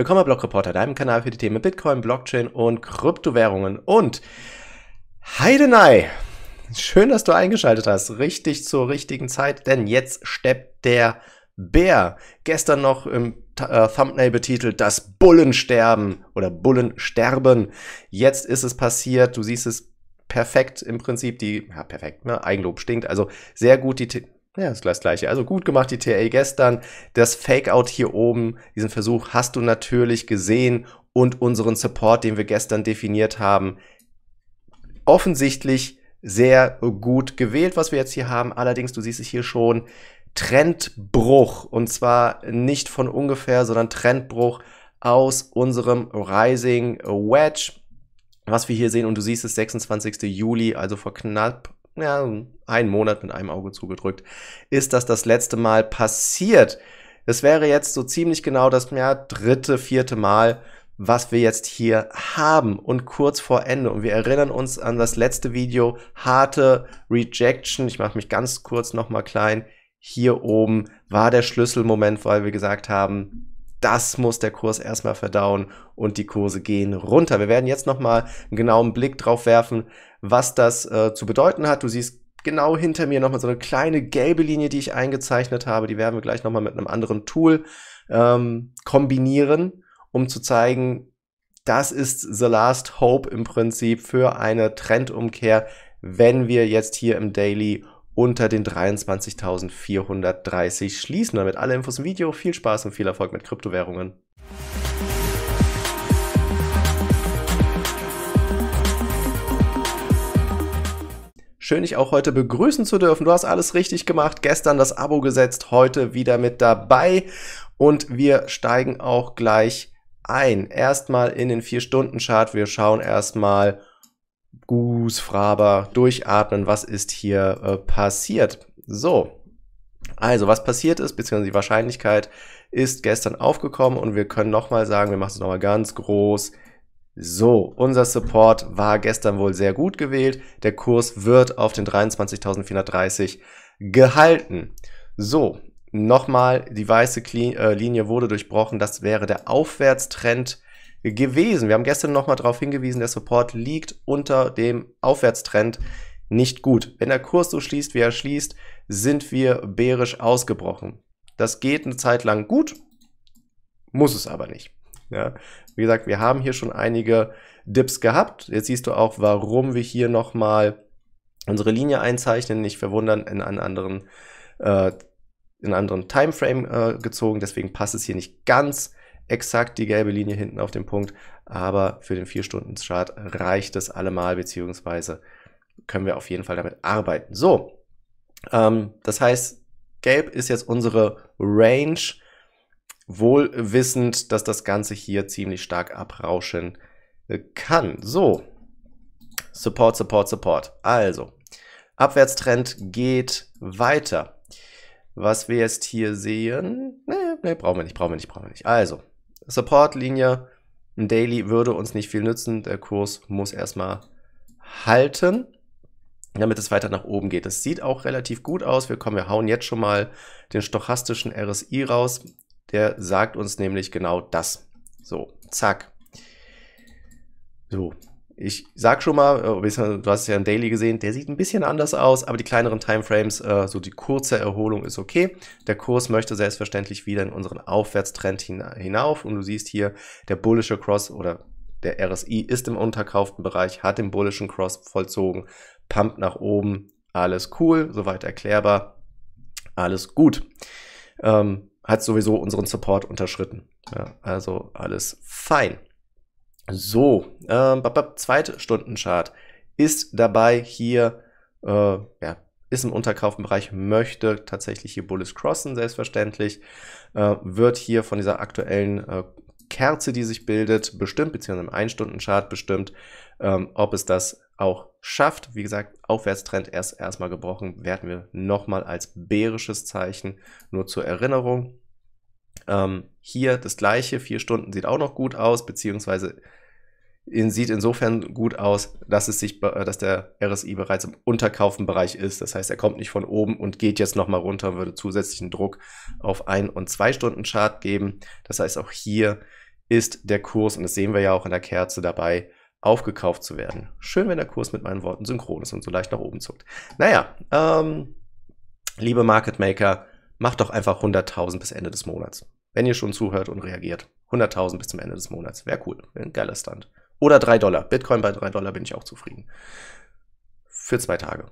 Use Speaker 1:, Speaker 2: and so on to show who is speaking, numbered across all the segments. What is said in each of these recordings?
Speaker 1: Willkommen bei Block deinem Kanal für die Themen Bitcoin, Blockchain und Kryptowährungen. Und Heidenei, schön, dass du eingeschaltet hast. Richtig zur richtigen Zeit, denn jetzt steppt der Bär. Gestern noch im äh, Thumbnail betitelt, das Bullensterben oder Bullensterben. Jetzt ist es passiert, du siehst es perfekt im Prinzip. Die, ja, perfekt, ne? Eigenlob stinkt. Also sehr gut die. Ja, ist gleich gleiche. Also gut gemacht, die TA gestern. Das Fakeout hier oben, diesen Versuch hast du natürlich gesehen und unseren Support, den wir gestern definiert haben, offensichtlich sehr gut gewählt, was wir jetzt hier haben. Allerdings, du siehst es hier schon, Trendbruch. Und zwar nicht von ungefähr, sondern Trendbruch aus unserem Rising Wedge. Was wir hier sehen, und du siehst es, 26. Juli, also vor knapp ja, einen Monat mit einem Auge zugedrückt, ist das das letzte Mal passiert. Es wäre jetzt so ziemlich genau das ja, dritte, vierte Mal, was wir jetzt hier haben und kurz vor Ende. Und wir erinnern uns an das letzte Video, harte Rejection. Ich mache mich ganz kurz nochmal klein. Hier oben war der Schlüsselmoment, weil wir gesagt haben, das muss der Kurs erstmal verdauen und die Kurse gehen runter. Wir werden jetzt nochmal einen genauen Blick drauf werfen, was das äh, zu bedeuten hat. Du siehst genau hinter mir nochmal so eine kleine gelbe Linie, die ich eingezeichnet habe. Die werden wir gleich nochmal mit einem anderen Tool ähm, kombinieren, um zu zeigen, das ist The Last Hope im Prinzip für eine Trendumkehr, wenn wir jetzt hier im Daily unter den 23.430 schließen. Damit alle Infos im Video. Viel Spaß und viel Erfolg mit Kryptowährungen. Schön, dich auch heute begrüßen zu dürfen. Du hast alles richtig gemacht. Gestern das Abo gesetzt, heute wieder mit dabei. Und wir steigen auch gleich ein. Erstmal in den 4-Stunden-Chart. Wir schauen erstmal Goose, Fraber, durchatmen. Was ist hier äh, passiert? So. Also, was passiert ist, beziehungsweise die Wahrscheinlichkeit ist gestern aufgekommen und wir können nochmal sagen, wir machen es nochmal ganz groß. So, unser Support war gestern wohl sehr gut gewählt. Der Kurs wird auf den 23.430 gehalten. So, nochmal, die weiße äh, Linie wurde durchbrochen. Das wäre der Aufwärtstrend gewesen. Wir haben gestern nochmal darauf hingewiesen, der Support liegt unter dem Aufwärtstrend nicht gut. Wenn der Kurs so schließt, wie er schließt, sind wir bärisch ausgebrochen. Das geht eine Zeit lang gut, muss es aber nicht. Ja, wie gesagt, wir haben hier schon einige Dips gehabt. Jetzt siehst du auch, warum wir hier nochmal unsere Linie einzeichnen. Nicht verwundern, in einen anderen, äh, in einen anderen Timeframe äh, gezogen. Deswegen passt es hier nicht ganz exakt die gelbe Linie hinten auf den Punkt. Aber für den 4-Stunden-Chart reicht es allemal, beziehungsweise können wir auf jeden Fall damit arbeiten. So, ähm, das heißt, gelb ist jetzt unsere Range wohl wissend, dass das Ganze hier ziemlich stark abrauschen äh, kann. So, Support, Support, Support. Also, Abwärtstrend geht weiter. Was wir jetzt hier sehen, ne, ne, brauchen wir nicht, brauchen wir nicht, brauchen wir nicht. Also, Support-Linie, ein Daily würde uns nicht viel nützen. Der Kurs muss erstmal halten, damit es weiter nach oben geht. Das sieht auch relativ gut aus. Wir kommen, wir hauen jetzt schon mal den stochastischen RSI raus. Der sagt uns nämlich genau das. So, zack. So, ich sag schon mal, äh, du hast ja einen Daily gesehen, der sieht ein bisschen anders aus, aber die kleineren Timeframes, äh, so die kurze Erholung ist okay. Der Kurs möchte selbstverständlich wieder in unseren Aufwärtstrend hinauf und du siehst hier, der bullische Cross oder der RSI ist im unterkauften Bereich, hat den bullischen Cross vollzogen, pumpt nach oben, alles cool, soweit erklärbar, alles gut. Ähm, hat sowieso unseren Support unterschritten. Ja, also alles fein. So, ähm, Zweitstunden-Chart ist dabei hier, äh, ja, ist im Unterkaufbereich, möchte tatsächlich hier Bullis crossen, selbstverständlich, äh, wird hier von dieser aktuellen äh, Kerze, die sich bildet, bestimmt, beziehungsweise im Einstunden-Chart bestimmt, ähm, ob es das auch schafft. Wie gesagt, Aufwärtstrend erst erstmal gebrochen, werden wir nochmal als bärisches Zeichen, nur zur Erinnerung. Ähm, hier das gleiche, vier Stunden sieht auch noch gut aus, beziehungsweise in, sieht insofern gut aus, dass es sich, äh, dass der RSI bereits im Unterkaufenbereich ist. Das heißt, er kommt nicht von oben und geht jetzt nochmal runter und würde zusätzlichen Druck auf ein- und zwei Stunden Chart geben. Das heißt, auch hier ist der Kurs, und das sehen wir ja auch in der Kerze dabei, aufgekauft zu werden. Schön, wenn der Kurs mit meinen Worten synchron ist und so leicht nach oben zuckt. Naja, ähm, liebe Market Maker, macht doch einfach 100.000 bis Ende des Monats. Wenn ihr schon zuhört und reagiert. 100.000 bis zum Ende des Monats. Wäre cool. Wär ein geiler Stand. Oder 3 Dollar. Bitcoin bei 3 Dollar bin ich auch zufrieden. Für zwei Tage.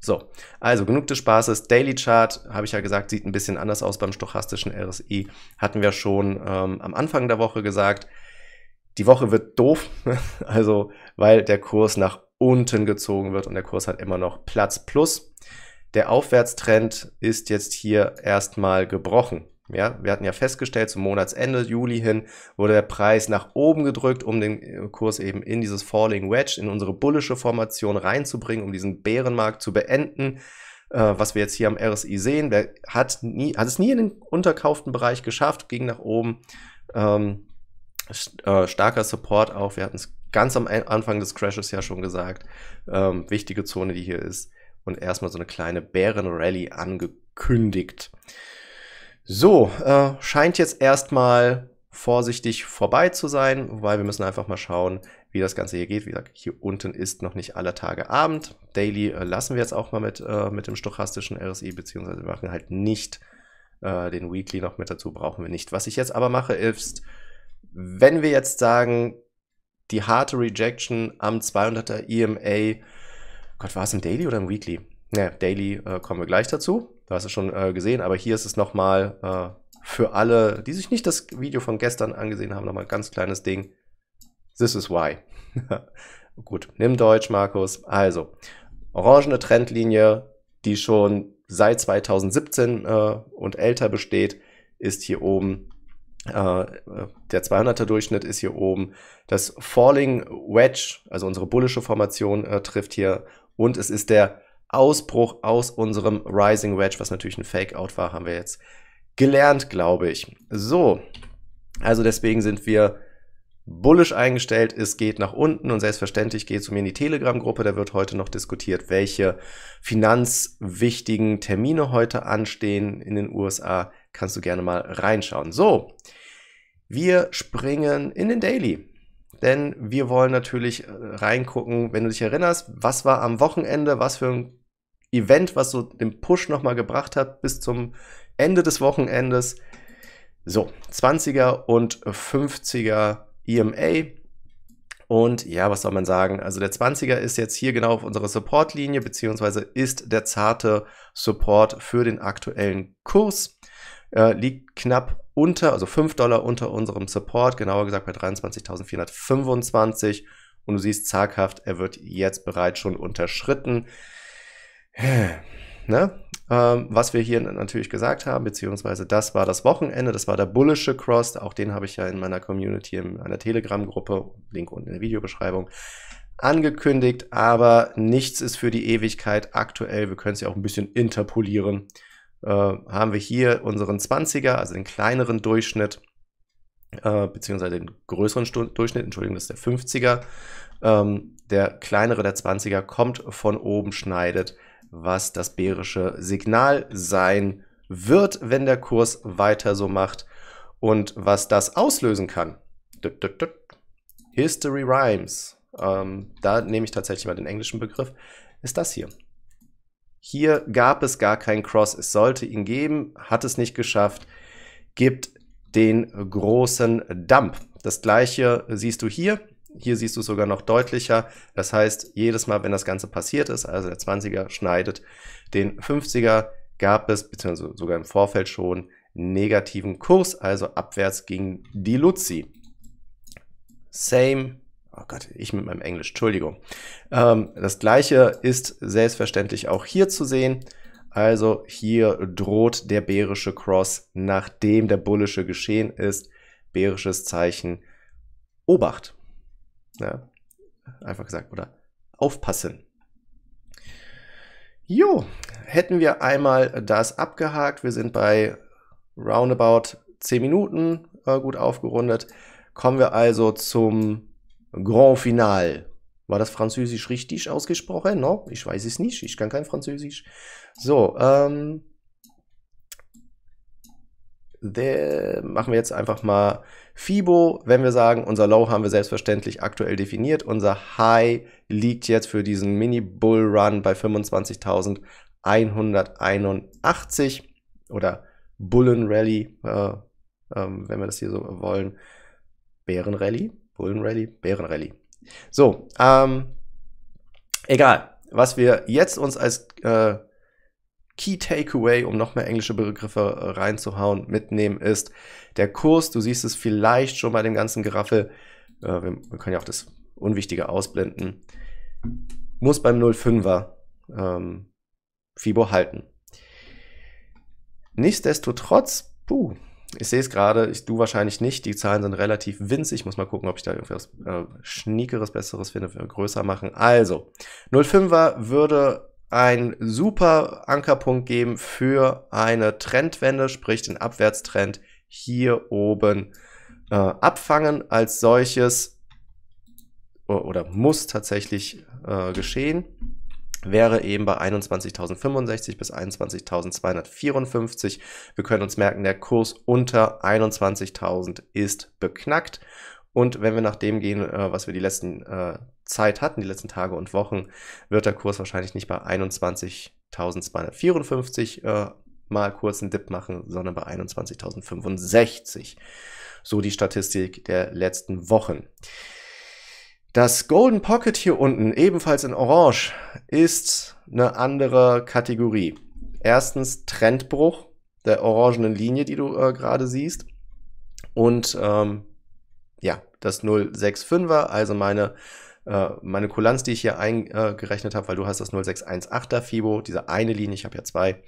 Speaker 1: So, also genug des Spaßes. Daily Chart, habe ich ja gesagt, sieht ein bisschen anders aus beim stochastischen RSI. Hatten wir schon ähm, am Anfang der Woche gesagt. Die Woche wird doof, also weil der Kurs nach unten gezogen wird und der Kurs hat immer noch Platz plus der Aufwärtstrend ist jetzt hier erstmal gebrochen. Ja, wir hatten ja festgestellt, zum Monatsende Juli hin wurde der Preis nach oben gedrückt, um den äh, Kurs eben in dieses Falling Wedge, in unsere bullische Formation reinzubringen, um diesen Bärenmarkt zu beenden. Äh, was wir jetzt hier am RSI sehen, der hat, nie, hat es nie in den unterkauften Bereich geschafft, ging nach oben. Ähm, st äh, starker Support auch, wir hatten es ganz am Anfang des Crashes ja schon gesagt. Ähm, wichtige Zone, die hier ist und erstmal so eine kleine Bärenrallye angekündigt. So, äh, scheint jetzt erstmal vorsichtig vorbei zu sein, wobei wir müssen einfach mal schauen, wie das Ganze hier geht. Wie gesagt, hier unten ist noch nicht aller Tage Abend. Daily äh, lassen wir jetzt auch mal mit, äh, mit dem stochastischen RSI, beziehungsweise wir machen halt nicht äh, den Weekly noch mit dazu, brauchen wir nicht. Was ich jetzt aber mache, ist, wenn wir jetzt sagen, die harte Rejection am 200er EMA Gott, war es im Daily oder im Weekly? Ne, Daily äh, kommen wir gleich dazu. Du hast es schon äh, gesehen, aber hier ist es nochmal äh, für alle, die sich nicht das Video von gestern angesehen haben, nochmal ein ganz kleines Ding. This is why. Gut, nimm Deutsch, Markus. Also, orangene Trendlinie, die schon seit 2017 äh, und älter besteht, ist hier oben. Äh, der 200er Durchschnitt ist hier oben. Das Falling Wedge, also unsere bullische Formation, äh, trifft hier und es ist der Ausbruch aus unserem Rising Wedge, was natürlich ein Fake-Out war, haben wir jetzt gelernt, glaube ich. So, also deswegen sind wir bullisch eingestellt. Es geht nach unten und selbstverständlich geht es um in die Telegram-Gruppe. Da wird heute noch diskutiert, welche finanzwichtigen Termine heute anstehen in den USA. Kannst du gerne mal reinschauen. So, wir springen in den Daily denn wir wollen natürlich äh, reingucken, wenn du dich erinnerst, was war am Wochenende, was für ein Event, was so den Push nochmal gebracht hat bis zum Ende des Wochenendes. So, 20er und 50er EMA. Und ja, was soll man sagen? Also der 20er ist jetzt hier genau auf unserer Supportlinie, beziehungsweise ist der zarte Support für den aktuellen Kurs. Äh, liegt knapp unter, also 5 Dollar unter unserem Support, genauer gesagt bei 23.425. Und du siehst zaghaft, er wird jetzt bereits schon unterschritten. Ne? Ähm, was wir hier natürlich gesagt haben, beziehungsweise das war das Wochenende, das war der bullische Cross, auch den habe ich ja in meiner Community, in einer Telegram-Gruppe, Link unten in der Videobeschreibung, angekündigt, aber nichts ist für die Ewigkeit aktuell. Wir können es ja auch ein bisschen interpolieren. Äh, haben wir hier unseren 20er, also den kleineren Durchschnitt, äh, beziehungsweise den größeren Stu Durchschnitt, Entschuldigung, das ist der 50er. Ähm, der kleinere, der 20er, kommt von oben, schneidet, was das bärische Signal sein wird, wenn der Kurs weiter so macht. Und was das auslösen kann, History Rhymes, ähm, da nehme ich tatsächlich mal den englischen Begriff, ist das hier. Hier gab es gar keinen Cross, es sollte ihn geben, hat es nicht geschafft, gibt den großen Dump. Das gleiche siehst du hier. Hier siehst du es sogar noch deutlicher. Das heißt, jedes Mal, wenn das Ganze passiert ist, also der 20er schneidet den 50er, gab es, beziehungsweise sogar im Vorfeld schon, negativen Kurs, also abwärts ging die Luzi. Same Oh Gott, ich mit meinem Englisch, Entschuldigung. Ähm, das gleiche ist selbstverständlich auch hier zu sehen. Also hier droht der bärische Cross, nachdem der bullische geschehen ist. Bärisches Zeichen, Obacht. Ja, einfach gesagt, oder aufpassen. Jo, hätten wir einmal das abgehakt. Wir sind bei roundabout 10 Minuten äh, gut aufgerundet. Kommen wir also zum Grand Final. War das Französisch richtig ausgesprochen? No, ich weiß es nicht. Ich kann kein Französisch. So, ähm, der, machen wir jetzt einfach mal FIBO, wenn wir sagen, unser Low haben wir selbstverständlich aktuell definiert. Unser High liegt jetzt für diesen Mini-Bull-Run bei 25.181 oder Bullen-Rally, äh, äh, wenn wir das hier so wollen, Bären-Rally. Bullenrally? Bärenrally. So, ähm, egal. Was wir jetzt uns als äh, Key Takeaway, um noch mehr englische Begriffe äh, reinzuhauen, mitnehmen, ist der Kurs. Du siehst es vielleicht schon bei dem ganzen Geraffel. Äh, wir, wir, können ja auch das Unwichtige ausblenden. Muss beim 0,5er ähm, FIBO halten. Nichtsdestotrotz, puh, ich sehe es gerade, du wahrscheinlich nicht. Die Zahlen sind relativ winzig. Ich muss mal gucken, ob ich da irgendwas äh, Schniekeres, Besseres finde, größer machen. Also, 05er würde ein super Ankerpunkt geben für eine Trendwende, sprich den Abwärtstrend hier oben äh, abfangen als solches oder muss tatsächlich äh, geschehen wäre eben bei 21.065 bis 21.254. Wir können uns merken, der Kurs unter 21.000 ist beknackt. Und wenn wir nach dem gehen, äh, was wir die letzten äh, Zeit hatten, die letzten Tage und Wochen, wird der Kurs wahrscheinlich nicht bei 21.254 äh, mal kurz einen Dip machen, sondern bei 21.065. So die Statistik der letzten Wochen. Das Golden Pocket hier unten, ebenfalls in Orange, ist eine andere Kategorie. Erstens Trendbruch der orangenen Linie, die du äh, gerade siehst. Und ähm, ja, das 065er, also meine, äh, meine Kulanz, die ich hier eingerechnet habe, weil du hast das 0618er FIBO, diese eine Linie, ich habe ja zwei.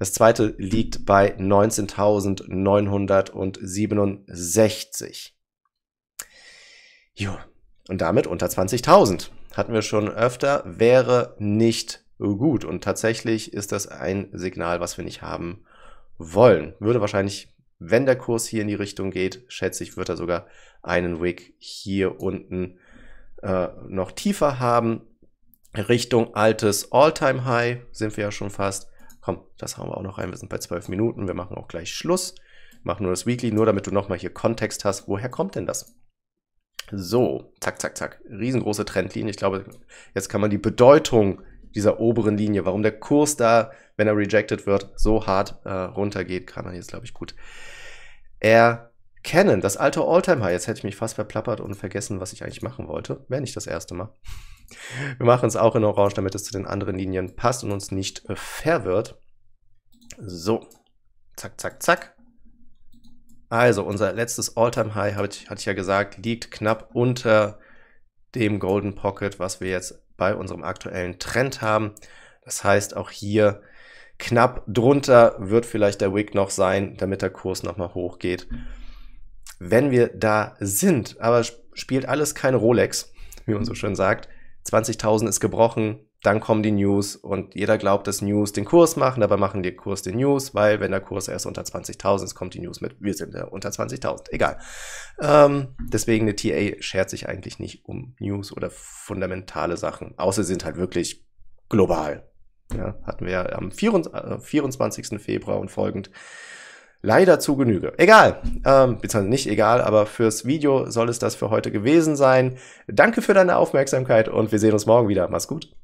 Speaker 1: Das zweite liegt bei 19.967. Jo, und damit unter 20.000. Hatten wir schon öfter, wäre nicht gut. Und tatsächlich ist das ein Signal, was wir nicht haben wollen. Würde wahrscheinlich, wenn der Kurs hier in die Richtung geht, schätze ich, wird er sogar einen Wick hier unten äh, noch tiefer haben. Richtung altes Alltime high sind wir ja schon fast. Komm, das hauen wir auch noch rein. Wir sind bei 12 Minuten. Wir machen auch gleich Schluss. Machen nur das Weekly, nur damit du nochmal hier Kontext hast. Woher kommt denn das? So, zack, zack, zack. Riesengroße Trendlinie. Ich glaube, jetzt kann man die Bedeutung dieser oberen Linie, warum der Kurs da, wenn er rejected wird, so hart äh, runtergeht, kann man jetzt, glaube ich, gut erkennen. Das alte All-Time-High. Jetzt hätte ich mich fast verplappert und vergessen, was ich eigentlich machen wollte. Wäre nicht das erste Mal. Wir machen es auch in Orange, damit es zu den anderen Linien passt und uns nicht fair äh, wird. So, zack, zack, zack. Also, unser letztes All-Time-High, hatte ich ja gesagt, liegt knapp unter dem Golden Pocket, was wir jetzt bei unserem aktuellen Trend haben. Das heißt, auch hier knapp drunter wird vielleicht der Wick noch sein, damit der Kurs nochmal hochgeht. Wenn wir da sind, aber spielt alles keine Rolex, wie man so schön sagt. 20.000 ist gebrochen, dann kommen die News und jeder glaubt, dass News den Kurs machen, dabei machen die Kurs den News, weil wenn der Kurs erst unter 20.000 ist, kommt die News mit, wir sind ja unter 20.000, egal. Ähm, deswegen eine TA schert sich eigentlich nicht um News oder fundamentale Sachen, außer sie sind halt wirklich global. Ja, hatten wir am 24, 24. Äh, Februar und folgend leider zu Genüge. Egal, ähm, beziehungsweise nicht egal, aber fürs Video soll es das für heute gewesen sein. Danke für deine Aufmerksamkeit und wir sehen uns morgen wieder. Mach's gut.